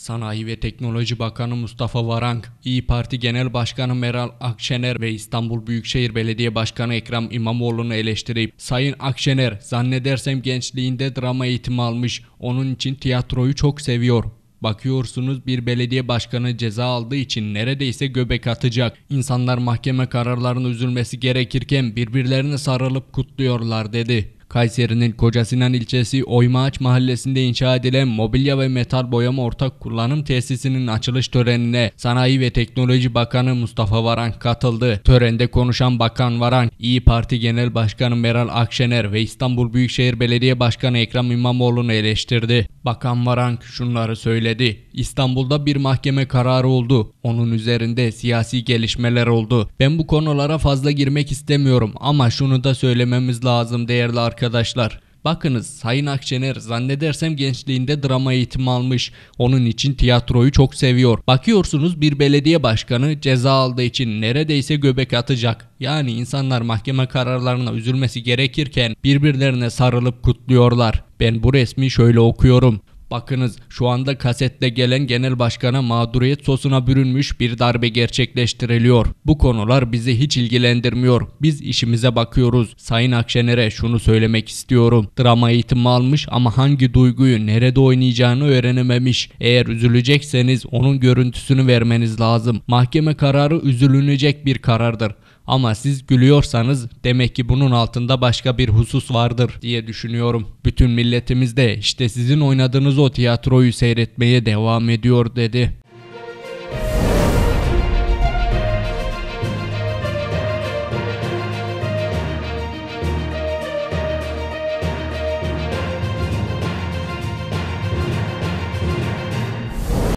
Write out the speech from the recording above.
Sanayi ve Teknoloji Bakanı Mustafa Varank, İyi Parti Genel Başkanı Meral Akşener ve İstanbul Büyükşehir Belediye Başkanı Ekrem İmamoğlu'nu eleştirip "Sayın Akşener zannedersem gençliğinde drama eğitimi almış. Onun için tiyatroyu çok seviyor. Bakıyorsunuz bir belediye başkanı ceza aldığı için neredeyse göbek atacak. İnsanlar mahkeme kararlarına üzülmesi gerekirken birbirlerini sarılıp kutluyorlar dedi. Kayseri'nin Kocasinan ilçesi Oymağaç mahallesinde inşa edilen mobilya ve metal boyama ortak kullanım tesisinin açılış törenine Sanayi ve Teknoloji Bakanı Mustafa Varank katıldı. Törende konuşan Bakan Varank, İyi Parti Genel Başkanı Meral Akşener ve İstanbul Büyükşehir Belediye Başkanı Ekrem İmamoğlu'nu eleştirdi. Bakan Varank şunları söyledi. İstanbul'da bir mahkeme kararı oldu. Onun üzerinde siyasi gelişmeler oldu. Ben bu konulara fazla girmek istemiyorum ama şunu da söylememiz lazım değerli arkadaşlar arkadaşlar. Bakınız Sayın Akçener zannedersem gençliğinde drama eğitimi almış. Onun için tiyatroyu çok seviyor. Bakıyorsunuz bir belediye başkanı ceza aldığı için neredeyse göbek atacak. Yani insanlar mahkeme kararlarına üzülmesi gerekirken birbirlerine sarılıp kutluyorlar. Ben bu resmi şöyle okuyorum. Bakınız şu anda kasette gelen genel başkana mağduriyet sosuna bürünmüş bir darbe gerçekleştiriliyor. Bu konular bizi hiç ilgilendirmiyor. Biz işimize bakıyoruz. Sayın Akşener'e şunu söylemek istiyorum. Drama eğitimi almış ama hangi duyguyu nerede oynayacağını öğrenememiş. Eğer üzülecekseniz onun görüntüsünü vermeniz lazım. Mahkeme kararı üzülünecek bir karardır. Ama siz gülüyorsanız demek ki bunun altında başka bir husus vardır diye düşünüyorum. Bütün milletimiz de işte sizin oynadığınız o tiyatroyu seyretmeye devam ediyor dedi.